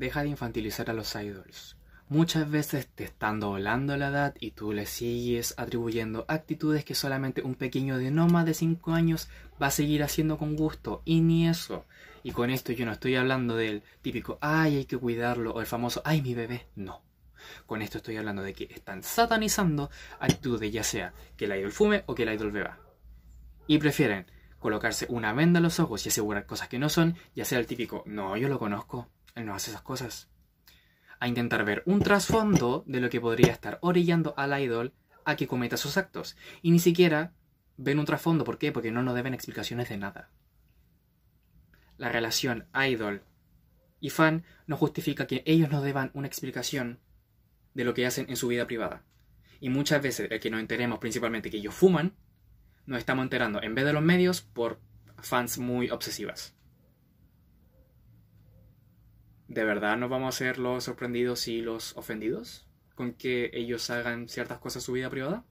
Deja de infantilizar a los idols. Muchas veces te están doblando la edad y tú le sigues atribuyendo actitudes que solamente un pequeño de no más de 5 años va a seguir haciendo con gusto y ni eso. Y con esto yo no estoy hablando del típico ay hay que cuidarlo o el famoso ay mi bebé, no. Con esto estoy hablando de que están satanizando actitudes ya sea que el idol fume o que el idol beba. Y prefieren colocarse una venda a los ojos y asegurar cosas que no son, ya sea el típico no yo lo conozco, él no hace esas cosas. A intentar ver un trasfondo de lo que podría estar orillando al idol a que cometa sus actos. Y ni siquiera ven un trasfondo. ¿Por qué? Porque no nos deben explicaciones de nada. La relación idol y fan no justifica que ellos nos deban una explicación de lo que hacen en su vida privada. Y muchas veces el que nos enteremos principalmente que ellos fuman, nos estamos enterando en vez de los medios por fans muy obsesivas. ¿de verdad nos vamos a ser los sorprendidos y los ofendidos con que ellos hagan ciertas cosas en su vida privada?